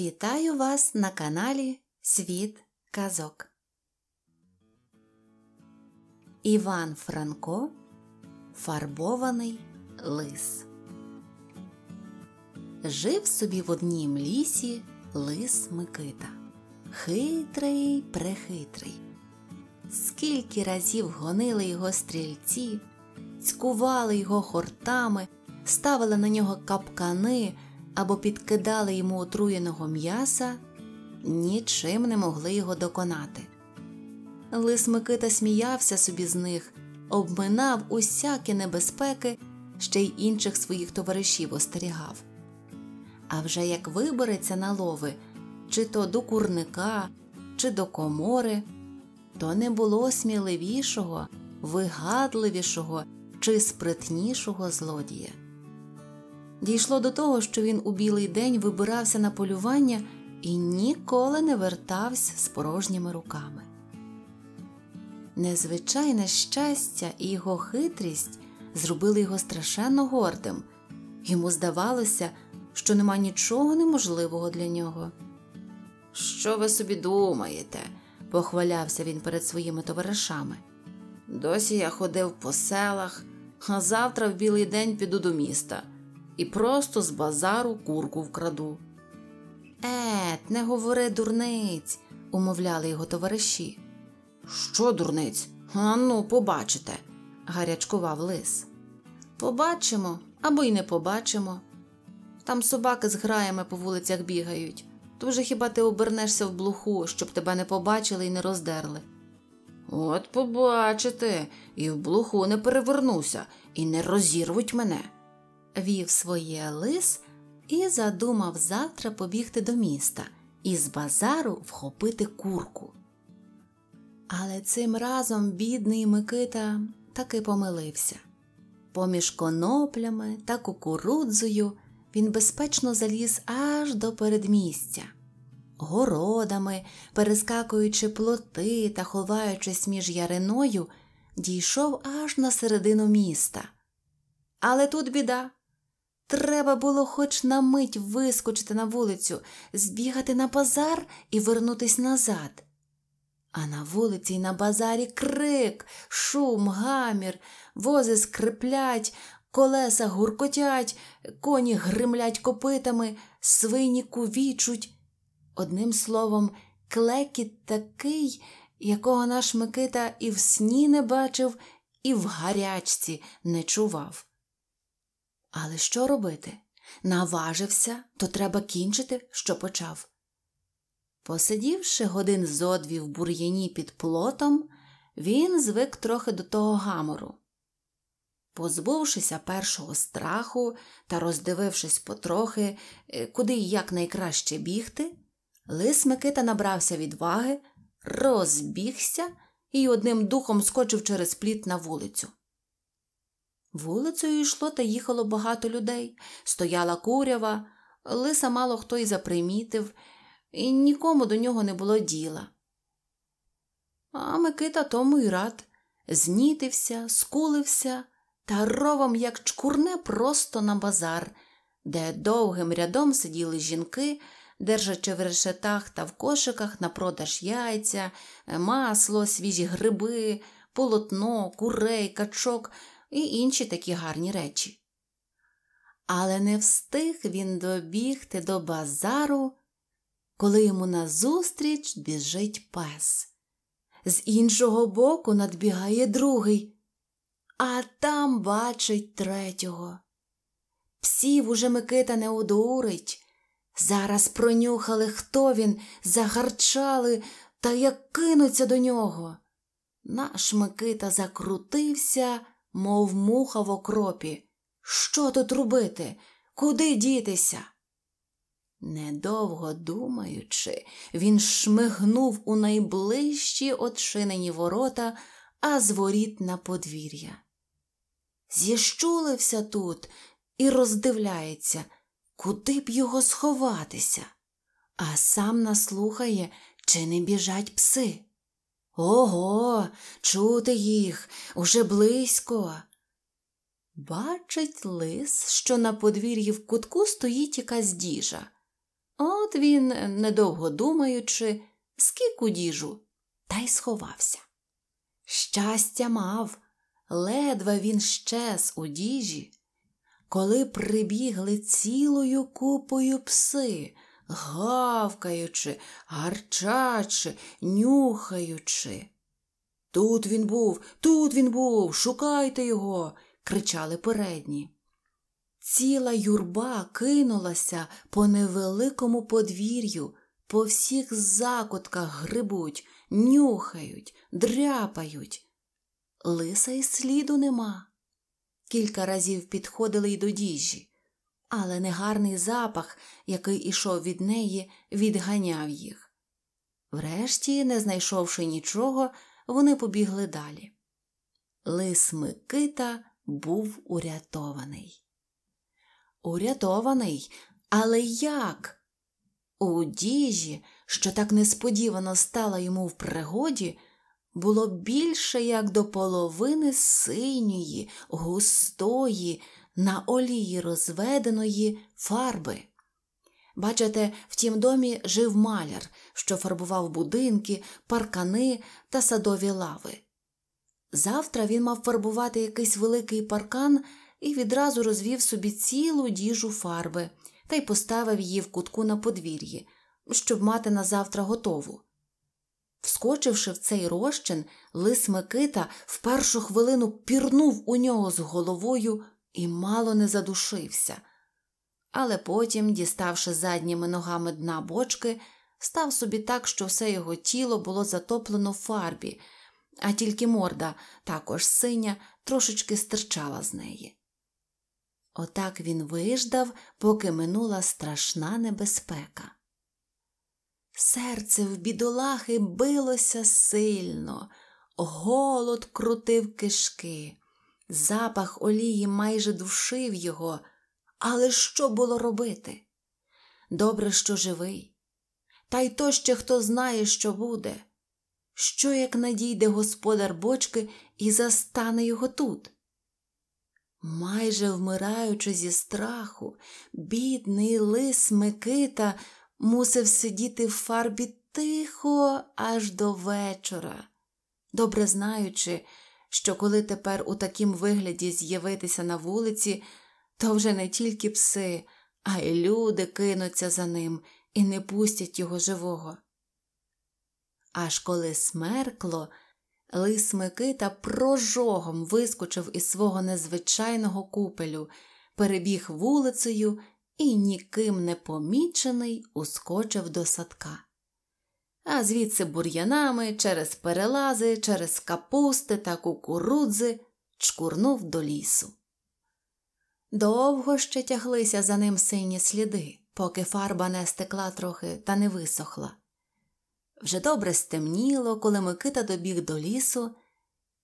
Вітаю вас на каналі Світ Казок. Іван Франко Фарбований лис. Жив собі в однім лісі лис Микита. Хитрий, прехитрий. Скільки разів гонили його стрільці, цькували його хортами, ставили на нього капкани або підкидали йому отруєного м'яса, нічим не могли його доконати. Лис Микита сміявся собі з них, обминав усякі небезпеки, ще й інших своїх товаришів остерігав. А вже як вибереться на лови, чи то до курника, чи до комори, то не було сміливішого, вигадливішого чи спритнішого злодія. Дійшло до того, що він у білий день вибирався на полювання і ніколи не вертався з порожніми руками. Незвичайне щастя і його хитрість зробили його страшенно гордим. Йому здавалося, що нема нічого неможливого для нього. Що ви собі думаєте? похвалявся він перед своїми товаришами. Досі я ходив по селах, а завтра в білий день піду до міста і просто з базару курку вкраду. Ет, не говори дурниць, умовляли його товариші. Що, дурниць? Ану, побачите, гарячкував лис. Побачимо або й не побачимо. Там собаки з граями по вулицях бігають. То вже хіба ти обернешся в блуху, щоб тебе не побачили і не роздерли? От побачите, і в блуху не перевернуся, і не розірвуть мене вів своє лис і задумав завтра побігти до міста і з базару вхопити курку. Але цим разом бідний Микита таки помилився. Поміж коноплями та кукурудзою він безпечно заліз аж до передмістя. Городами, перескакуючи плоти та ховаючись між яриною, дійшов аж на середину міста. Але тут біда. Треба було хоч на мить вискочити на вулицю, збігати на базар і вернутись назад. А на вулиці й на базарі крик, шум, гамір, вози скриплять, колеса гуркотять, коні гримлять копитами, свині кувічуть. Одним словом, клекіт такий, якого наш Микита і в сні не бачив, і в гарячці не чував. Але що робити? Наважився, то треба кінчити, що почав. Посидівши годин зо дві в бур'яні під плотом, він звик трохи до того гамору. Позбувшися першого страху та роздивившись потрохи, е, куди і як найкраще бігти, лис Микита набрався відваги, розбігся і одним духом скочив через пліт на вулицю. Вулицею йшло та їхало багато людей, стояла курява, лиса мало хто й запримітив, і нікому до нього не було діла. А Микита тому й рад знітився, скулився та ровом, як чкурне, просто на базар, де довгим рядом сиділи жінки, держачи в решетах та в кошиках на продаж яйця, масло, свіжі гриби, полотно, курей, качок і інші такі гарні речі. Але не встиг він добігти до базару, коли йому назустріч біжить пес. З іншого боку надбігає другий, а там бачить третього. Псів уже Микита не одурить. Зараз пронюхали, хто він, загарчали та як кинуться до нього. Наш Микита закрутився мов муха в окропі. Що тут робити? Куди дітися? Недовго думаючи, він шмигнув у найближчі очинені ворота, а зворіт на подвір'я. Зіщулився тут і роздивляється, куди б його сховатися, а сам наслухає, чи не біжать пси. Ого, чути їх уже близько. Бачить лис, що на подвір'ї в кутку стоїть якась діжа. От він, недовго думаючи, скік у діжу, та й сховався. Щастя мав, ледве він щез у діжі, коли прибігли цілою купою пси гавкаючи, гарчачи, нюхаючи. Тут він був, тут він був, шукайте його, кричали передні. Ціла юрба кинулася по невеликому подвір'ю, по всіх закутках грибуть, нюхають, дряпають. Лиса й сліду нема. Кілька разів підходили й до діжі але негарний запах, який ішов від неї, відганяв їх. Врешті, не знайшовши нічого, вони побігли далі. Лис Микита був урятований. Урятований, але як? У діжі, що так несподівано стала йому в пригоді, було більше як до половини синьої, густої, на олії розведеної фарби. Бачите, в тім домі жив маляр, що фарбував будинки, паркани та садові лави. Завтра він мав фарбувати якийсь великий паркан і відразу розвів собі цілу діжу фарби та й поставив її в кутку на подвір'ї, щоб мати на завтра готову. Вскочивши в цей розчин, лис Микита в першу хвилину пірнув у нього з головою і мало не задушився, але потім, діставши задніми ногами дна бочки, став собі так, що все його тіло було затоплено в фарбі, а тільки морда, також синя, трошечки стирчала з неї. Отак він виждав, поки минула страшна небезпека. Серце в бідолахи билося сильно, голод крутив кишки. Запах олії майже душив його, але що було робити? Добре, що живий, та й то ще хто знає, що буде. Що як надійде господар бочки і застане його тут? Майже вмираючи зі страху, бідний лис Микита мусив сидіти в фарбі тихо аж до вечора, добре знаючи, що коли тепер у такім вигляді з'явитися на вулиці, то вже не тільки пси, а й люди кинуться за ним і не пустять його живого. Аж коли смеркло, лис Микита прожогом вискочив із свого незвичайного купелю, перебіг вулицею і ніким не помічений ускочив до садка а звідси бур'янами через перелази, через капусти та кукурудзи чкурнув до лісу. Довго ще тяглися за ним сині сліди, поки фарба не стекла трохи та не висохла. Вже добре стемніло, коли Микита добіг до лісу,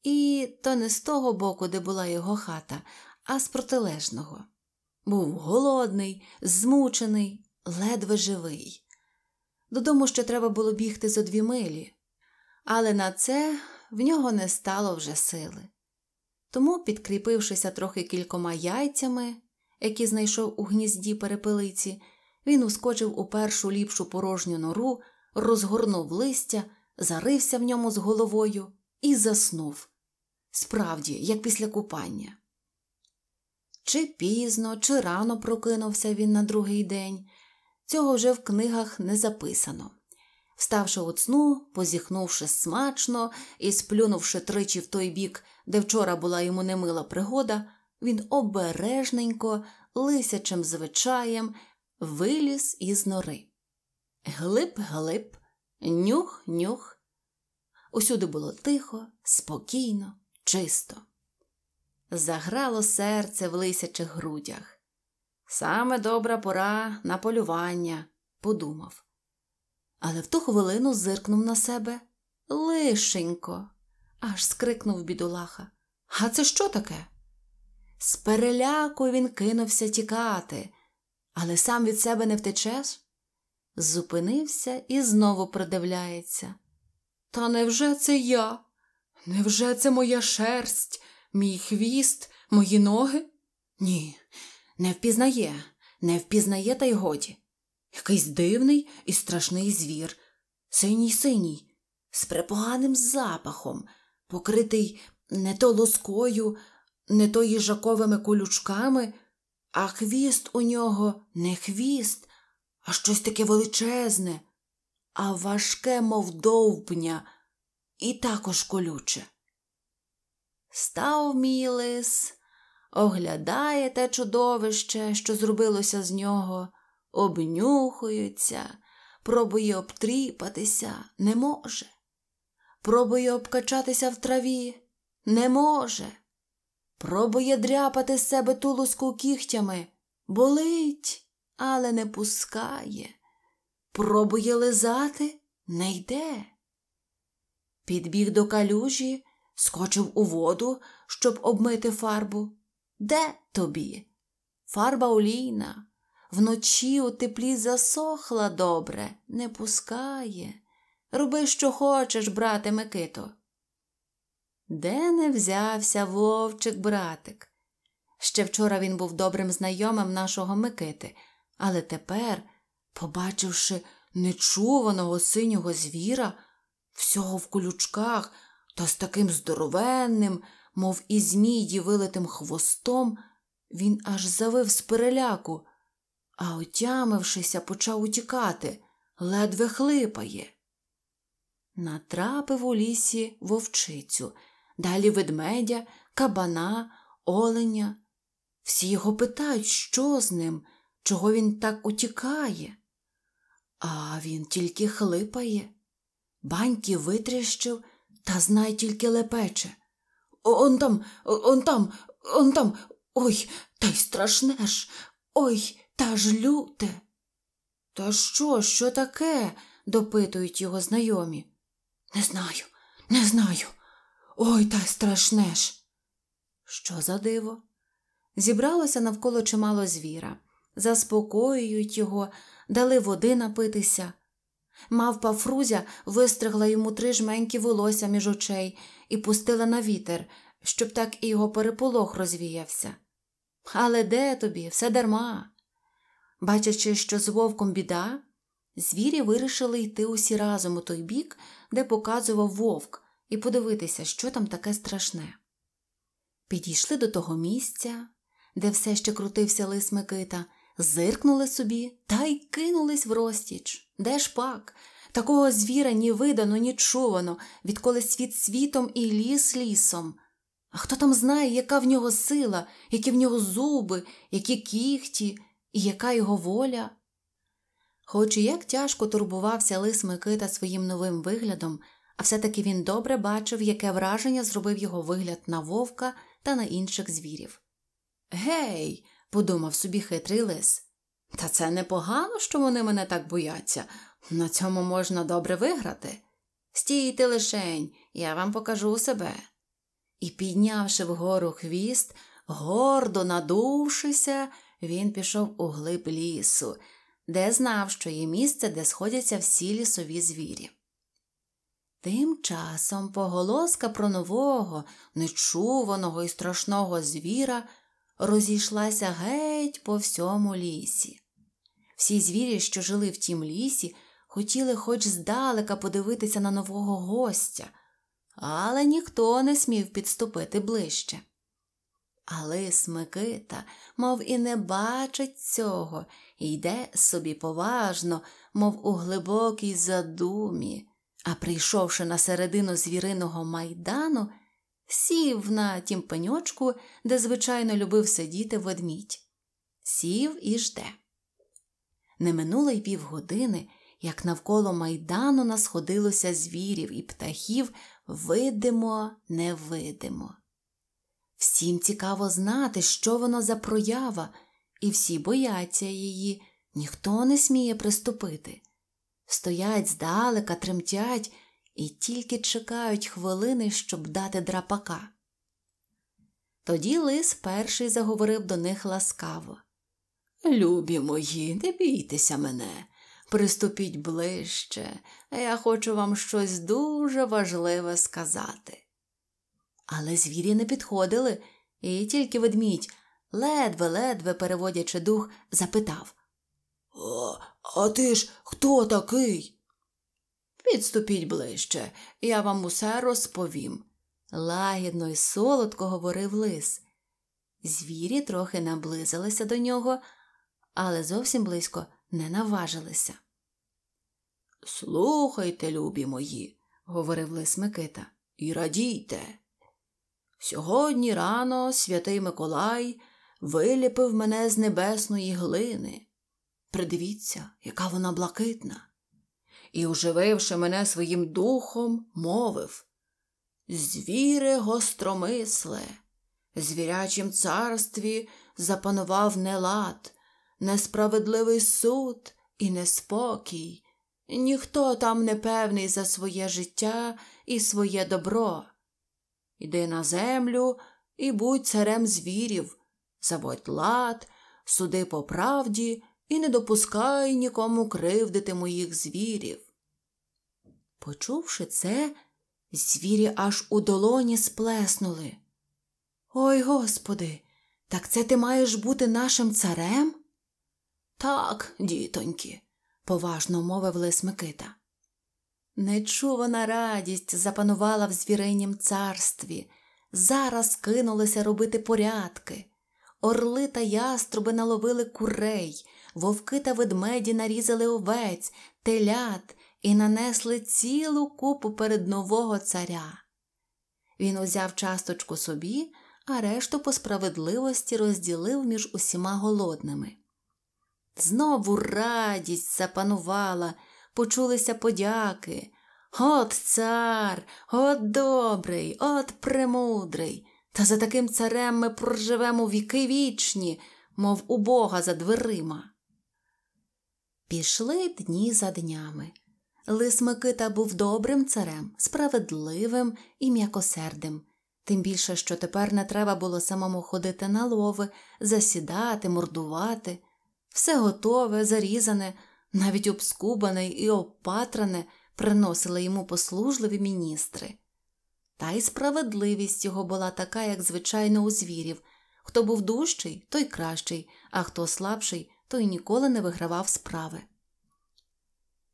і то не з того боку, де була його хата, а з протилежного. Був голодний, змучений, ледве живий. Додому ще треба було бігти за дві милі, але на це в нього не стало вже сили. Тому, підкріпившися трохи кількома яйцями, які знайшов у гнізді перепелиці, він ускочив у першу ліпшу порожню нору, розгорнув листя, зарився в ньому з головою і заснув. Справді, як після купання. Чи пізно, чи рано прокинувся він на другий день, Цього вже в книгах не записано. Вставши от сну, позіхнувши смачно і сплюнувши тричі в той бік, де вчора була йому немила пригода, він обережненько, лисячим звичаєм виліз із нори. Глиб-глиб, нюх-нюх. Усюди було тихо, спокійно, чисто. Заграло серце в лисячих грудях. Саме добра пора на полювання, подумав. Але в ту хвилину зиркнув на себе лишенько, аж скрикнув бідолаха. А це що таке? З переляку він кинувся тікати, але сам від себе не втечеш. Зупинився і знову придивляється. Та невже це я? Невже це моя шерсть, мій хвіст, мої ноги? Ні, не впізнає, не впізнає, та й годі. Якийсь дивний і страшний звір, синій синій, з препоганим запахом, покритий не то лоскою, не то їжаковими колючками, а хвіст у нього не хвіст, а щось таке величезне, а важке, мов довбня, і також колюче. Став мій лис оглядає те чудовище, що зробилося з нього, обнюхується, пробує обтріпатися, не може, пробує обкачатися в траві, не може, пробує дряпати з себе тулуску кігтями, болить, але не пускає, пробує лизати, не йде. Підбіг до калюжі, скочив у воду, щоб обмити фарбу. Де тобі? Фарба олійна, вночі у теплі засохла добре, не пускає. Роби, що хочеш, брате Микито. Де не взявся вовчик братик? Ще вчора він був добрим знайомим нашого Микити, але тепер, побачивши нечуваного синього звіра, всього в колючках та з таким здоровенним, мов і змій вилитим хвостом, він аж завив з переляку, а отямившися, почав утікати, ледве хлипає. Натрапив у лісі вовчицю, далі ведмедя, кабана, оленя. Всі його питають, що з ним, чого він так утікає. А він тільки хлипає, баньки витріщив та знай тільки лепече. Он там, он там, он там. Ой, та й страшне ж. Ой, та ж люте. Та що, що таке? допитують його знайомі. Не знаю, не знаю. Ой, та страшне ж. Що за диво? Зібралося навколо чимало звіра, заспокоюють його, дали води напитися. Мавпа Фрузя вистригла йому три жменькі волосся між очей і пустила на вітер, щоб так і його переполох розвіявся. Але де тобі, все дарма. Бачачи, що з вовком біда, звірі вирішили йти усі разом у той бік, де показував вовк, і подивитися, що там таке страшне. Підійшли до того місця, де все ще крутився лис Микита зиркнули собі та й кинулись в розтіч. Де ж пак? Такого звіра ні видано, ні чувано, відколи світ світом і ліс лісом. А хто там знає, яка в нього сила, які в нього зуби, які кіхті, і яка його воля? Хоч і як тяжко турбувався лис Микита своїм новим виглядом, а все-таки він добре бачив, яке враження зробив його вигляд на вовка та на інших звірів. Гей, подумав собі хитрий лис. Та це непогано, що вони мене так бояться. На цьому можна добре виграти. Стійте лишень, я вам покажу себе. І, піднявши вгору хвіст, гордо надувшися, він пішов у глиб лісу, де знав, що є місце, де сходяться всі лісові звірі. Тим часом поголоска про нового, нечуваного і страшного звіра розійшлася геть по всьому лісі. Всі звірі, що жили в тім лісі, хотіли хоч здалека подивитися на нового гостя, але ніхто не смів підступити ближче. Але Смикита, мов і не бачить цього, йде собі поважно, мов у глибокій задумі, а прийшовши на середину звіриного майдану, сів на тім пеньочку, де звичайно любив сидіти ведмідь, сів і жде. Не минуло й півгодини, як навколо майдану насходилося звірів і птахів видимо, невидимо. Всім цікаво знати, що воно за проява, і всі бояться її, ніхто не сміє приступити. Стоять здалека, тремтять і тільки чекають хвилини, щоб дати драпака. Тоді лис перший заговорив до них ласкаво. Любі мої, не бійтеся мене, приступіть ближче, я хочу вам щось дуже важливе сказати. Але звірі не підходили, і тільки ведмідь, ледве-ледве переводячи дух, запитав О, а ти ж хто такий? Відступіть ближче, я вам усе розповім. Лагідно й солодко говорив лис. Звірі трохи наблизилися до нього, але зовсім близько не наважилися. Слухайте, любі мої, говорив лис Микита, і радійте. Сьогодні рано святий Миколай виліпив мене з небесної глини. Придивіться, яка вона блакитна і, ожививши мене своїм духом, мовив Звіре гостромисле, Звірячим царстві запанував нелад, несправедливий суд і неспокій. Ніхто там не певний за своє життя і своє добро. Іди на землю і будь царем звірів, заводь лад, суди по правді і не допускай нікому кривдити моїх звірів. Почувши це, звірі аж у долоні сплеснули. Ой, господи, так це ти маєш бути нашим царем? Так, дітоньки, поважно мовив лис Микита. Нечувана радість запанувала в звіринім царстві. Зараз кинулися робити порядки. Орли та яструби наловили курей, вовки та ведмеді нарізали овець, телят і нанесли цілу купу перед нового царя. Він узяв часточку собі, а решту по справедливості розділив між усіма голодними. Знову радість запанувала, почулися подяки. От цар, от добрий, от премудрий. Та за таким царем ми проживемо віки вічні, мов у Бога за дверима. Пішли дні за днями. Лис Микита був добрим царем, справедливим і м'якосердим, тим більше, що тепер не треба було самому ходити на лови, засідати, мордувати. Все готове, зарізане, навіть обскубане і опатране приносили йому послужливі міністри. Та й справедливість його була така, як звичайно, у звірів хто був дужчий, той кращий, а хто слабший, той ніколи не вигравав справи.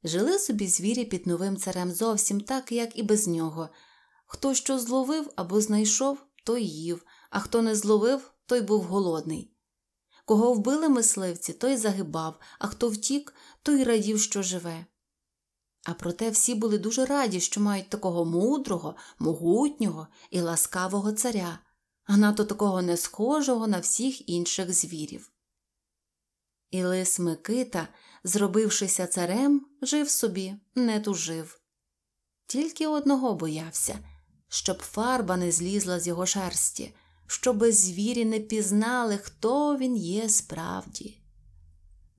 Жили собі звірі під новим царем зовсім так, як і без нього. Хто що зловив або знайшов, той їв, а хто не зловив, той був голодний. Кого вбили мисливці, той загибав, а хто втік, той радів, що живе. А проте всі були дуже раді, що мають такого мудрого, могутнього і ласкавого царя, а нато такого не схожого на всіх інших звірів. І лис Микита зробившися царем, жив собі, не тужив. Тільки одного боявся, щоб фарба не злізла з його шерсті, щоб звірі не пізнали, хто він є справді.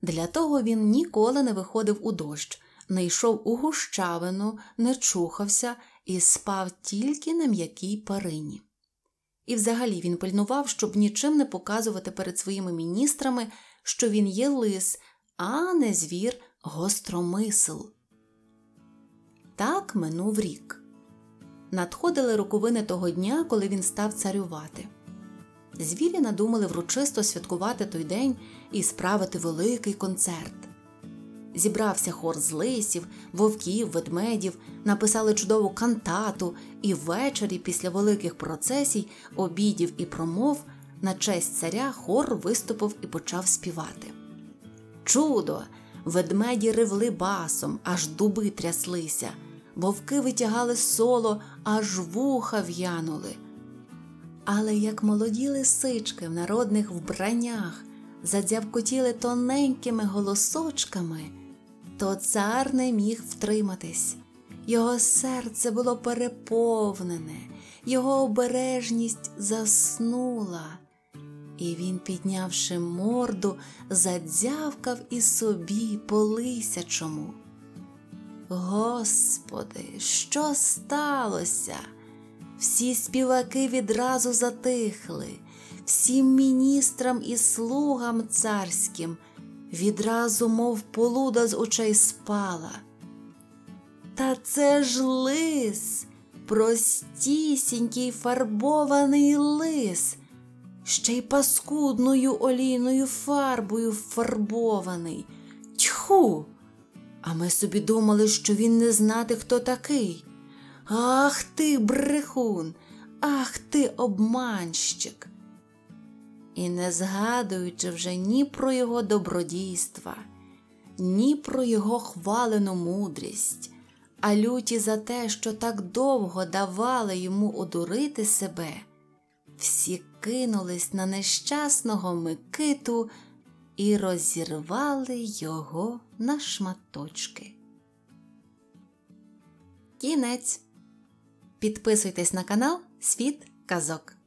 Для того він ніколи не виходив у дощ, не йшов у гущавину, не чухався і спав тільки на м'якій парині. І взагалі він пильнував, щоб нічим не показувати перед своїми міністрами, що він є лис а не звір гостромисл. Так минув рік. Надходили роковини того дня, коли він став царювати. Звірі надумали вручисто святкувати той день і справити великий концерт. Зібрався хор з лисів, вовків, ведмедів, написали чудову кантату, і ввечері після великих процесій, обідів і промов на честь царя хор виступив і почав співати чудо! Ведмеді ревли басом, аж дуби тряслися, вовки витягали соло, аж вуха в'янули. Але як молоді лисички в народних вбраннях задзявкотіли тоненькими голосочками, то цар не міг втриматись. Його серце було переповнене, його обережність заснула. І він, піднявши морду, задзявкав і собі по лисячому. Господи, що сталося? Всі співаки відразу затихли, всім міністрам і слугам царським відразу, мов полуда з очей спала. Та це ж лис, простісінький фарбований лис ще й паскудною олійною фарбою фарбований. Тьху! А ми собі думали, що він не знати, хто такий. Ах ти, брехун, ах ти, обманщик! І не згадуючи вже ні про його добродійства, ні про його хвалену мудрість, а люті за те, що так довго давали йому одурити себе, всі кинулись на нещасного Микиту і розірвали його на шматочки. Кінець. Підписуйтесь на канал Світ Казок.